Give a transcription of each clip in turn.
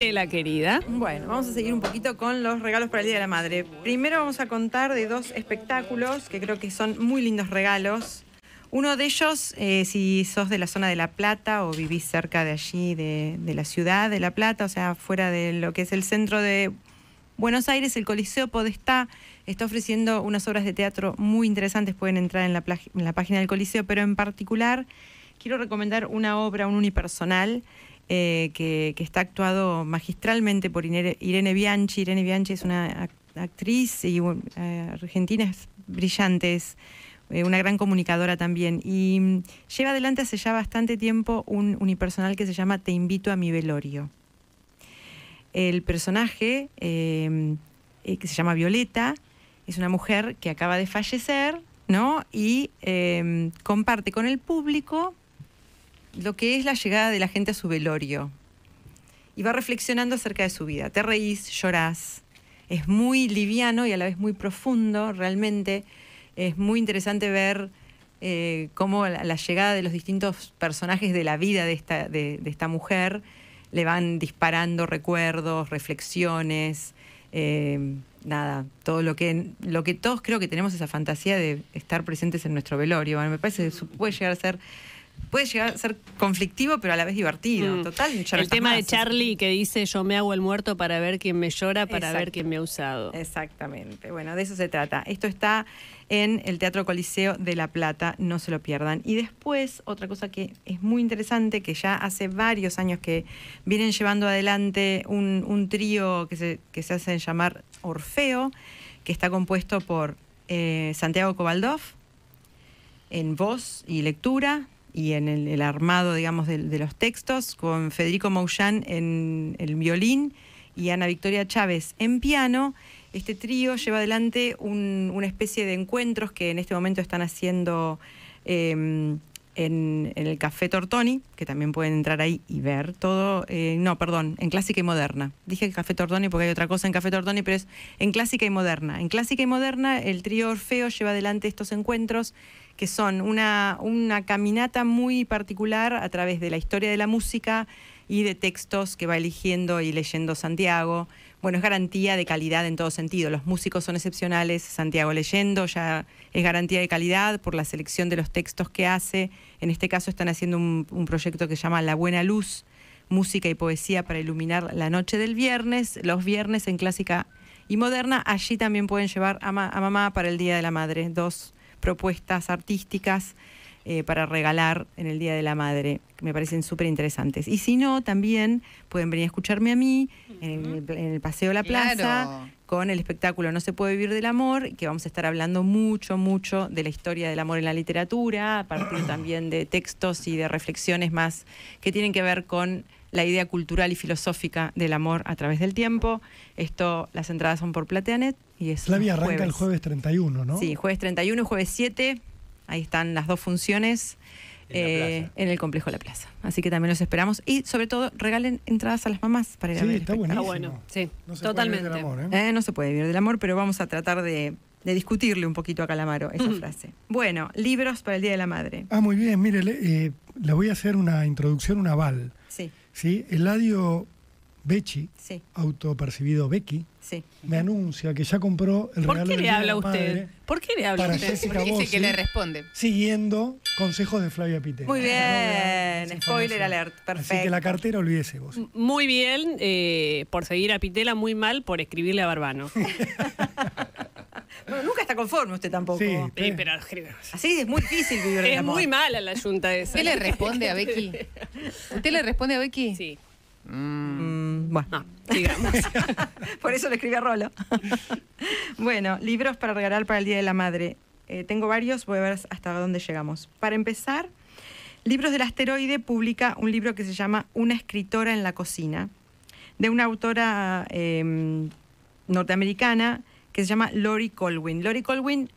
La querida. Bueno, vamos a seguir un poquito con los regalos para el Día de la Madre. Primero vamos a contar de dos espectáculos que creo que son muy lindos regalos. Uno de ellos, eh, si sos de la zona de La Plata o vivís cerca de allí, de, la ciudad de La Plata, o sea, fuera de lo que es el centro de Buenos Aires, el Coliseo Podestá está ofreciendo unas obras de teatro muy interesantes. Pueden entrar en la página del Coliseo, pero en particular quiero recomendar una obra, un unipersonal eh, que, está actuado magistralmente por Irene Bianchi. Irene Bianchi es una actriz y eh, argentina, es brillante, es eh, una gran comunicadora también. Y mm, lleva adelante hace ya bastante tiempo un unipersonal que se llama Te invito a mi velorio. El personaje, em, que se llama Violeta, es una mujer que acaba de fallecer, ¿no? Y em, comparte con el público lo que es la llegada de la gente a su velorio. Y va reflexionando acerca de su vida. Te reís, llorás. Es muy liviano y a la vez muy profundo, realmente. Es muy interesante ver eh, cómo la, llegada de los distintos personajes de la vida de esta, de, esta mujer le van disparando recuerdos, reflexiones, eh, nada, todo lo que, lo que todos creo que tenemos esa fantasía de estar presentes en nuestro velorio. me parece que puede llegar a ser puede llegar a ser conflictivo, pero a la vez divertido. Mm. Total, El tema de Charlie que dice yo me hago el muerto para ver quién me llora, para ver quién me ha usado. Exactamente. Bueno, de eso se trata. Esto está en el Teatro Coliseo de La Plata, no se lo pierdan. Y después, otra cosa que es muy interesante, que ya hace varios años que vienen llevando adelante un, trío que se, que hacen llamar Orfeo, que está compuesto por eh, Santiago Cobaldov en voz y lectura, y en el, armado, digamos, de, los textos, con Federico Mouyan en el violín y Ana Victoria Chávez en piano. Este trío lleva adelante una especie de encuentros que en este momento están haciendo em, en, el Café Tortoni, que también pueden entrar ahí y ver todo. Eh, no, perdón, en Clásica y Moderna. Dije Café Tortoni porque hay otra cosa en Café Tortoni, pero es en Clásica y Moderna. En Clásica y Moderna el trío Orfeo lleva adelante estos encuentros que son una, una caminata muy particular a través de la historia de la música y de textos que va eligiendo y leyendo Santiago. Bueno, es garantía de calidad en todo sentido. Los músicos son excepcionales. Santiago leyendo ya es garantía de calidad por la selección de los textos que hace. En este caso están haciendo un, proyecto que se llama La Buena Luz, música y poesía para iluminar la noche del viernes, los viernes en clásica y moderna. Allí también pueden llevar a, a mamá para el Día de la Madre. Dos propuestas artísticas eh, para regalar en el Día de la Madre, que me parecen súper interesantes. Y si no, también pueden venir a escucharme a mí en, el, Paseo el Paseo La Plaza. con el espectáculo No se puede vivir del amor, que vamos a estar hablando mucho, mucho de la historia del amor en la literatura, a partir también de textos y de reflexiones más que tienen que ver con la idea cultural y filosófica del amor a través del tiempo. Esto, las entradas son por Plateanet y es Flavia arranca el jueves 31, ¿no? Sí, jueves 31 y jueves 7. Ahí están las dos funciones en, eh, el complejo La Plaza. Así que también los esperamos y sobre todo regalen entradas a las mamás para ir sí, a ver. Está ah, bueno. Sí, no se Puede vivir del amor, ¿eh? ¿eh? no se puede vivir del amor, pero vamos a tratar de discutirle un poquito a Calamaro esa frase. Bueno, libros para el Día de la Madre. Ah, muy bien, mire, le, eh, le voy a hacer una introducción, un aval. Sí. ¿sí? Eladio Becci, sí. autopercibido Becky, me anuncia que ya compró el regalo ¿Por qué le habla usted? ¿Por qué le habla usted? que le responde. Siguiendo consejos de Flavia Pitela. Muy bien, spoiler alert, perfecto. Así que la cartera olvídese vos. Muy bien, eh, por seguir a Pitela, muy mal por escribirle a Barbano. nunca está conforme usted tampoco. Sí, pero así es muy difícil vivir Es muy mala la yunta esa. ¿Usted le responde a Becky? ¿Usted le responde a Becky? Sí. Mm. Mm, bueno, digamos. Por eso le escribí a Rolo. bueno, libros para regalar para el Día de la Madre. Eh, tengo varios, voy a ver hasta dónde llegamos. Para empezar, Libros del Asteroide publica un libro que se llama Una escritora en la cocina, de una autora em, norteamericana que se llama Lori Colwin. Lori Colwin,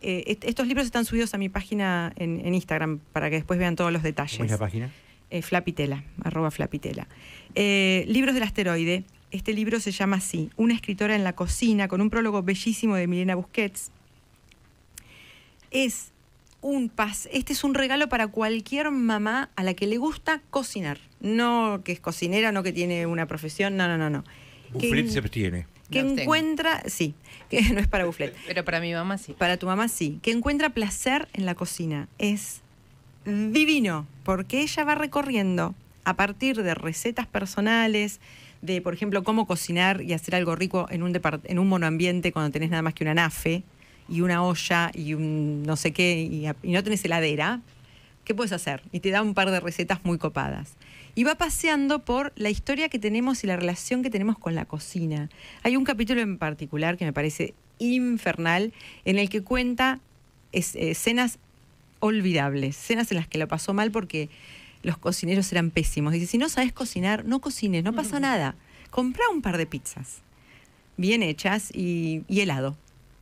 eh, estos libros están subidos a mi página en, Instagram para que después vean todos los detalles. ¿Cómo es la página? Eh, flapitela, arroba flapitela. Eh, libros del asteroide. Este libro se llama así, Una escritora en la cocina, con un prólogo bellísimo de Milena Busquets. Es un pas, este es un regalo para cualquier mamá a la que le gusta cocinar. No que es cocinera, no que tiene una profesión, no, no, no, no. Buffet se obtiene que encuentra, sí, que no es para buflet. Pero para mi mamá sí. Para tu mamá sí, que encuentra placer en la cocina. Es divino, porque ella va recorriendo a partir de recetas personales, de por ejemplo cómo cocinar y hacer algo rico en un, en un monoambiente cuando tenés nada más que una nafe y una olla y un no sé qué y, y no tenés heladera, ¿qué puedes hacer? Y te da un par de recetas muy copadas y va paseando por la historia que tenemos y la relación que tenemos con la cocina. Hay un capítulo en particular que me parece infernal en el que cuenta eh, escenas olvidables, escenas en las que lo pasó mal porque los cocineros eran pésimos. Dice, si no sabes cocinar, no cocines, no pasa nada. Compra un par de pizzas bien hechas y helado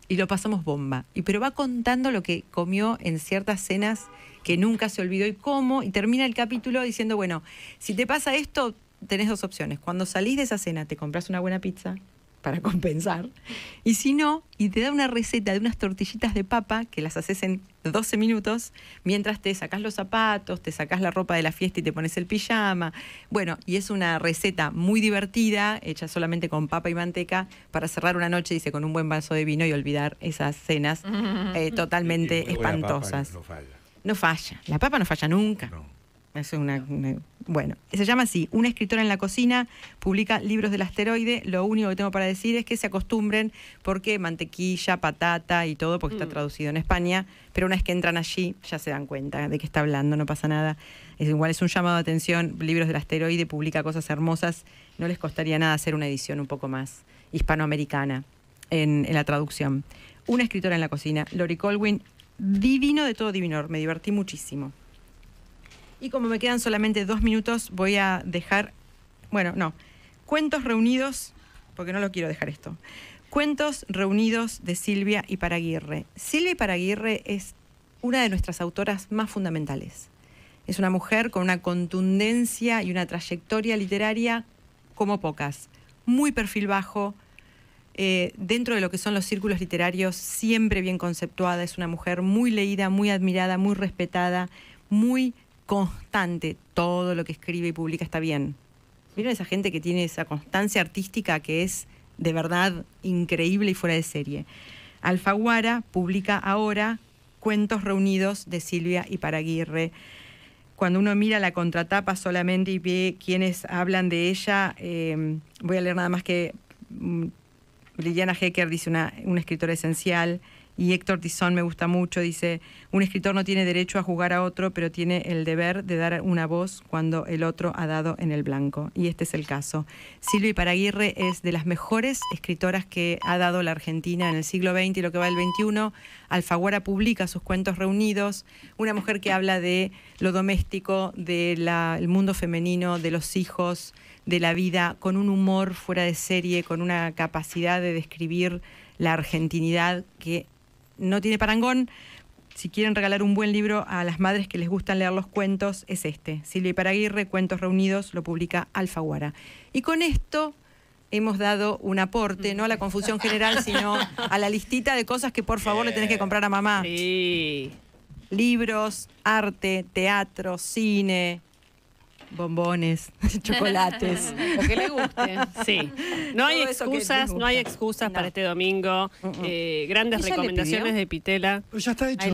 y lo pasamos bomba. Y pero va contando lo que comió en ciertas cenas que nunca se olvidó y cómo, y termina el capítulo diciendo, bueno, si te pasa esto, tenés dos opciones. Cuando salís de esa cena, te compras una buena pizza para compensar. Y si no, y te da una receta de unas tortillitas de papa que las haces en 12 minutos mientras te sacas los zapatos, te sacas la ropa de la fiesta y te pones el pijama. Bueno, y es una receta muy divertida, hecha solamente con papa y manteca, para cerrar una noche, dice, con un buen vaso de vino y olvidar esas cenas eh, totalmente espantosas. no falla. No falla, la papa no falla nunca. Es una, Bueno, se llama así, Una escritora en la cocina, publica libros del asteroide. Lo único que tengo para decir es que se acostumbren porque mantequilla, patata y todo, porque está mm. traducido en España, pero una vez que entran allí ya se dan cuenta de que está hablando, no pasa nada. Es igual, es un llamado de atención, libros del asteroide, publica cosas hermosas, no les costaría nada hacer una edición un poco más hispanoamericana en, la traducción. Una escritora en la cocina, Lori Colwin, divino de todo divino, me divertí muchísimo. Y como me quedan solamente dos minutos, voy a dejar, bueno, no, cuentos reunidos, porque no lo quiero dejar esto. Cuentos reunidos de Silvia y Paraguirre. Silvia y Paraguirre es una de nuestras autoras más fundamentales. Es una mujer con una contundencia y una trayectoria literaria como pocas. Muy perfil bajo, eh, dentro de lo que son los círculos literarios, siempre bien conceptuada. Es una mujer muy leída, muy admirada, muy respetada, muy constante, todo lo que escribe y publica está bien. Miren esa gente que tiene esa constancia artística que es de verdad increíble y fuera de serie. Alfaguara publica ahora Cuentos Reunidos de Silvia y Paraguirre. Cuando uno mira la contratapa solamente y ve quienes hablan de ella, em, voy a leer nada más que mm, Liliana Hecker dice una escritora esencial, y Héctor Tizón me gusta mucho, dice, un escritor no tiene derecho a jugar a otro, pero tiene el deber de dar una voz cuando el otro ha dado en el blanco. Y este es el caso. Silvia Paraguirre es de las mejores escritoras que ha dado la Argentina en el siglo XX y lo que va del XXI. Alfaguara publica sus cuentos reunidos, una mujer que habla de lo doméstico, del mundo femenino, de los hijos, de la vida, con un humor fuera de serie, con una capacidad de describir la argentinidad que no tiene parangón. Si quieren regalar un buen libro a las madres que les gustan leer los cuentos, es este. Silvia Paraguirre, Cuentos Reunidos, lo publica Alfaguara. Y con esto hemos dado un aporte, no a la confusión general, sino a la listita de cosas que por favor le tenés que comprar a mamá. Sí. Libros, arte, teatro, cine, Bombones, chocolates. Lo que le guste. Sí. No hay excusas, no hay excusas para este domingo. Mm, mm. Eh, grandes recomendaciones de Pitela. ya está hecho.